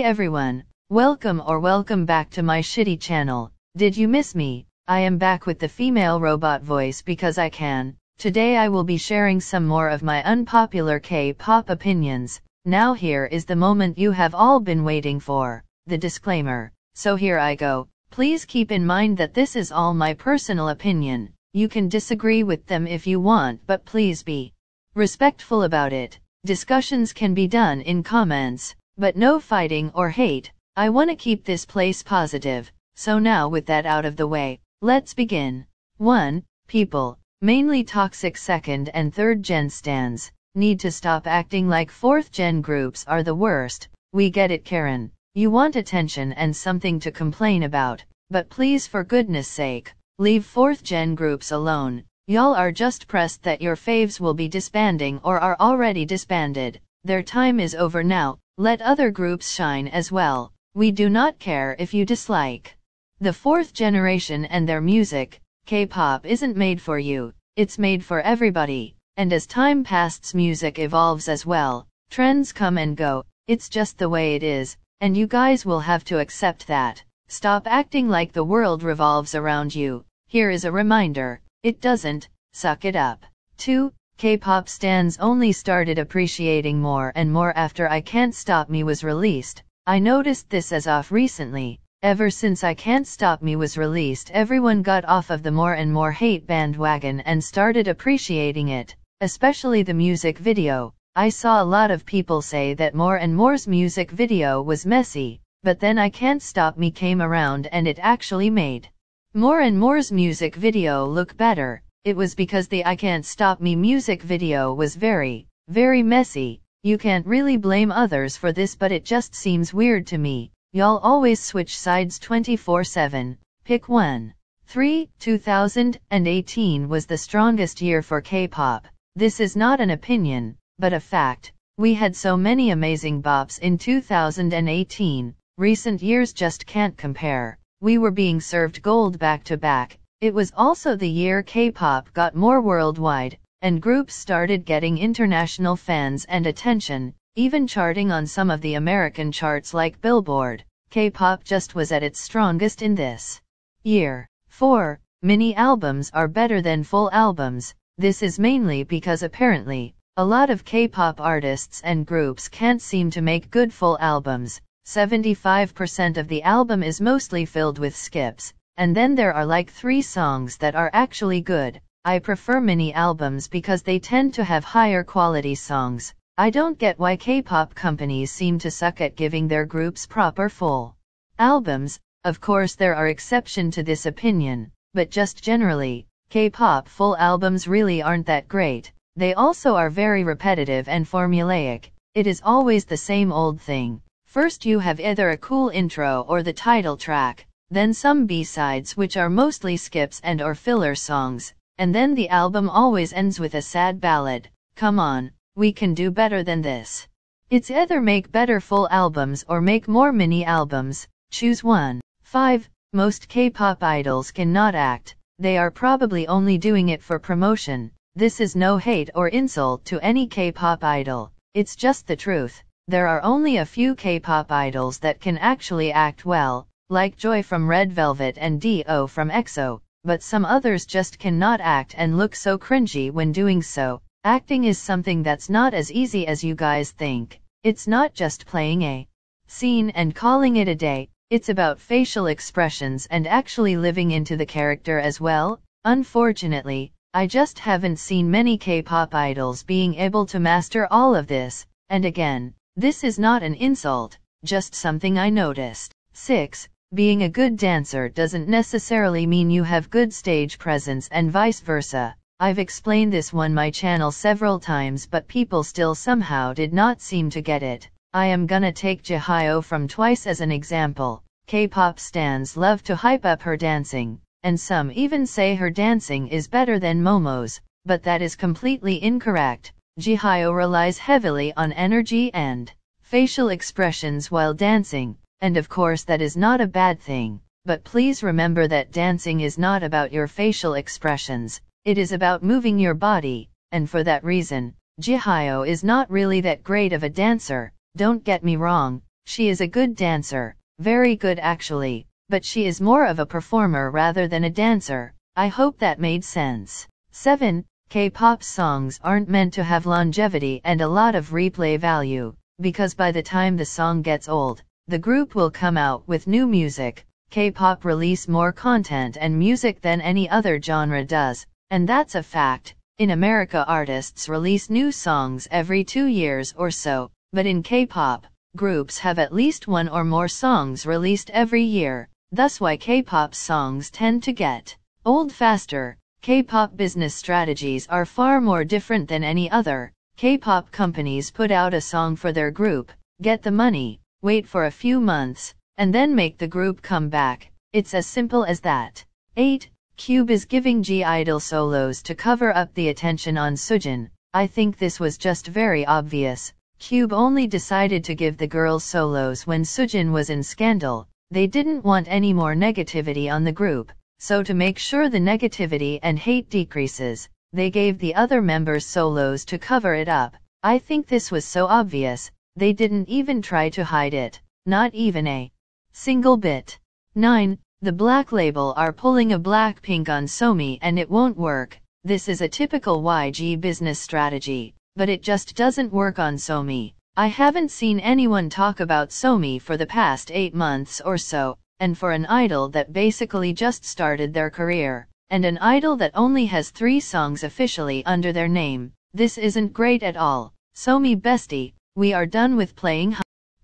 Hey everyone, welcome or welcome back to my shitty channel. Did you miss me? I am back with the female robot voice because I can. Today I will be sharing some more of my unpopular K-pop opinions. Now here is the moment you have all been waiting for, the disclaimer. So here I go. Please keep in mind that this is all my personal opinion. You can disagree with them if you want, but please be respectful about it. Discussions can be done in comments but no fighting or hate, I want to keep this place positive, so now with that out of the way, let's begin. 1. People, mainly toxic second and third gen stands, need to stop acting like fourth gen groups are the worst. We get it, Karen. You want attention and something to complain about, but please, for goodness sake, leave fourth gen groups alone. Y'all are just pressed that your faves will be disbanding or are already disbanded. Their time is over now, let other groups shine as well, we do not care if you dislike. The fourth generation and their music, K pop isn't made for you, it's made for everybody, and as time passes, music evolves as well, trends come and go, it's just the way it is, and you guys will have to accept that. Stop acting like the world revolves around you. Here is a reminder it doesn't, suck it up. 2. K-pop stands only started appreciating more and more after I Can't Stop Me was released. I noticed this as off recently. Ever since I Can't Stop Me was released, everyone got off of the more and more hate bandwagon and started appreciating it, especially the music video. I saw a lot of people say that More and More's music video was messy, but then I Can't Stop Me came around and it actually made More and More's music video look better. It was because the I Can't Stop Me music video was very, very messy. You can't really blame others for this, but it just seems weird to me. Y'all always switch sides 24 7. Pick one. 3. 2018 was the strongest year for K pop. This is not an opinion, but a fact. We had so many amazing bops in 2018, recent years just can't compare. We were being served gold back to back, it was also the year K-pop got more worldwide, and groups started getting international fans and attention, even charting on some of the American charts like Billboard. K-pop just was at its strongest in this year. 4. Mini albums are better than full albums. This is mainly because apparently, a lot of K-pop artists and groups can't seem to make good full albums. 75% of the album is mostly filled with skips, and then there are like three songs that are actually good. I prefer mini albums because they tend to have higher quality songs. I don't get why K pop companies seem to suck at giving their groups proper full albums. Of course, there are exceptions to this opinion, but just generally, K pop full albums really aren't that great. They also are very repetitive and formulaic. It is always the same old thing. First, you have either a cool intro or the title track, then some B-sides which are mostly skips and or filler songs, and then the album always ends with a sad ballad, come on, we can do better than this. It's either make better full albums or make more mini albums, choose one. 5. Most K-pop idols cannot act, they are probably only doing it for promotion, this is no hate or insult to any K-pop idol, it's just the truth, there are only a few K-pop idols that can actually act well, like Joy from Red Velvet and D.O. from EXO, but some others just cannot act and look so cringy when doing so. Acting is something that's not as easy as you guys think. It's not just playing a scene and calling it a day, it's about facial expressions and actually living into the character as well. Unfortunately, I just haven't seen many K pop idols being able to master all of this, and again, this is not an insult, just something I noticed. 6 being a good dancer doesn't necessarily mean you have good stage presence and vice versa. I've explained this on my channel several times but people still somehow did not seem to get it. I am gonna take Jihyo from Twice as an example. K-pop stands love to hype up her dancing, and some even say her dancing is better than Momo's, but that is completely incorrect. Jihyo relies heavily on energy and facial expressions while dancing, and of course that is not a bad thing, but please remember that dancing is not about your facial expressions, it is about moving your body, and for that reason, Jihyo is not really that great of a dancer, don't get me wrong, she is a good dancer, very good actually, but she is more of a performer rather than a dancer, I hope that made sense. 7. K-pop songs aren't meant to have longevity and a lot of replay value, because by the time the song gets old, the group will come out with new music, K-pop release more content and music than any other genre does, and that's a fact. In America artists release new songs every two years or so, but in K-pop, groups have at least one or more songs released every year, thus why K-pop songs tend to get old faster. K-pop business strategies are far more different than any other. K-pop companies put out a song for their group, get the money, wait for a few months, and then make the group come back. It's as simple as that. 8. Cube is giving G idol solos to cover up the attention on Sujin. I think this was just very obvious. Cube only decided to give the girls solos when Sujin was in scandal. They didn't want any more negativity on the group, so to make sure the negativity and hate decreases, they gave the other members solos to cover it up. I think this was so obvious, they didn't even try to hide it, not even a single bit. 9. The Black Label are pulling a black pink on Somi and it won't work. This is a typical YG business strategy, but it just doesn't work on Somi. I haven't seen anyone talk about Somi for the past 8 months or so, and for an idol that basically just started their career, and an idol that only has 3 songs officially under their name, this isn't great at all. Somi Bestie, we are done with playing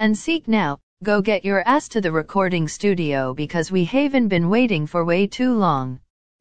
and seek now, go get your ass to the recording studio because we haven't been waiting for way too long.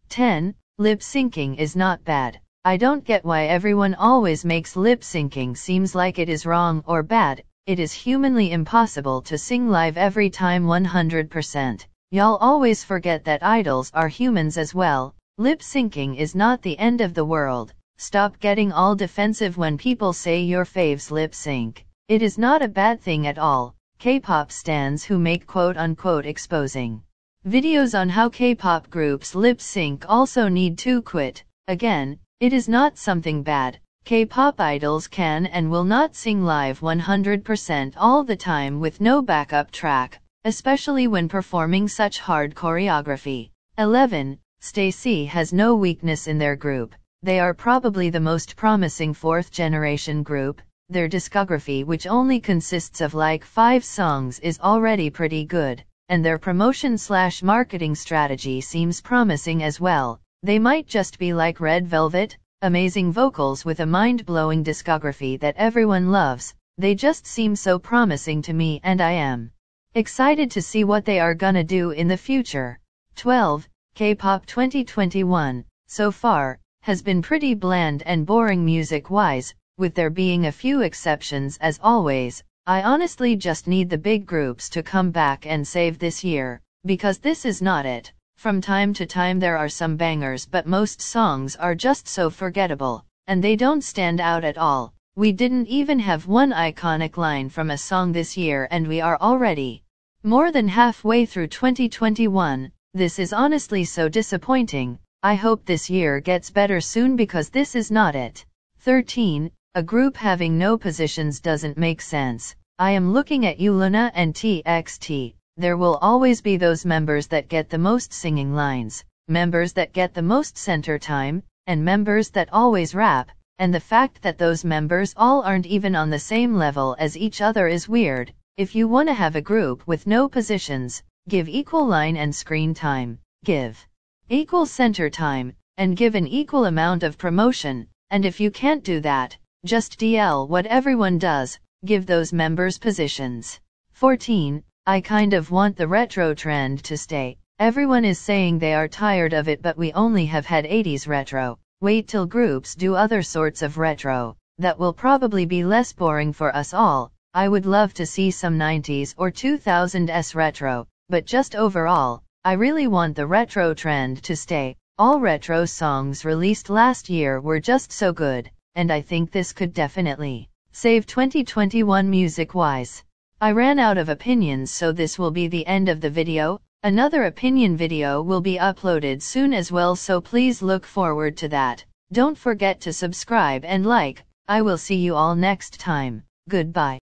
10. Lip syncing is not bad. I don't get why everyone always makes lip syncing seems like it is wrong or bad, it is humanly impossible to sing live every time 100%. Y'all always forget that idols are humans as well, lip syncing is not the end of the world. Stop getting all defensive when people say your faves lip sync. It is not a bad thing at all. K-pop stands who make quote unquote exposing videos on how K-pop groups lip sync also need to quit. Again, it is not something bad. K-pop idols can and will not sing live 100% all the time with no backup track, especially when performing such hard choreography. 11. Stacy has no weakness in their group. They are probably the most promising fourth generation group, their discography, which only consists of like five songs, is already pretty good, and their promotion slash marketing strategy seems promising as well. They might just be like Red Velvet, amazing vocals with a mind blowing discography that everyone loves, they just seem so promising to me, and I am excited to see what they are gonna do in the future. 12. K pop 2021. So far, has been pretty bland and boring music wise, with there being a few exceptions as always. I honestly just need the big groups to come back and save this year, because this is not it. From time to time there are some bangers, but most songs are just so forgettable, and they don't stand out at all. We didn't even have one iconic line from a song this year, and we are already more than halfway through 2021. This is honestly so disappointing. I hope this year gets better soon because this is not it. 13. A group having no positions doesn't make sense. I am looking at you Luna and TXT. There will always be those members that get the most singing lines, members that get the most center time, and members that always rap, and the fact that those members all aren't even on the same level as each other is weird. If you want to have a group with no positions, give equal line and screen time. Give equal center time, and give an equal amount of promotion, and if you can't do that, just DL what everyone does, give those members positions. 14. I kind of want the retro trend to stay. Everyone is saying they are tired of it, but we only have had 80s retro. Wait till groups do other sorts of retro. That will probably be less boring for us all. I would love to see some 90s or 2000s retro, but just overall, I really want the retro trend to stay. All retro songs released last year were just so good, and I think this could definitely save 2021 music wise. I ran out of opinions, so this will be the end of the video. Another opinion video will be uploaded soon as well, so please look forward to that. Don't forget to subscribe and like. I will see you all next time. Goodbye.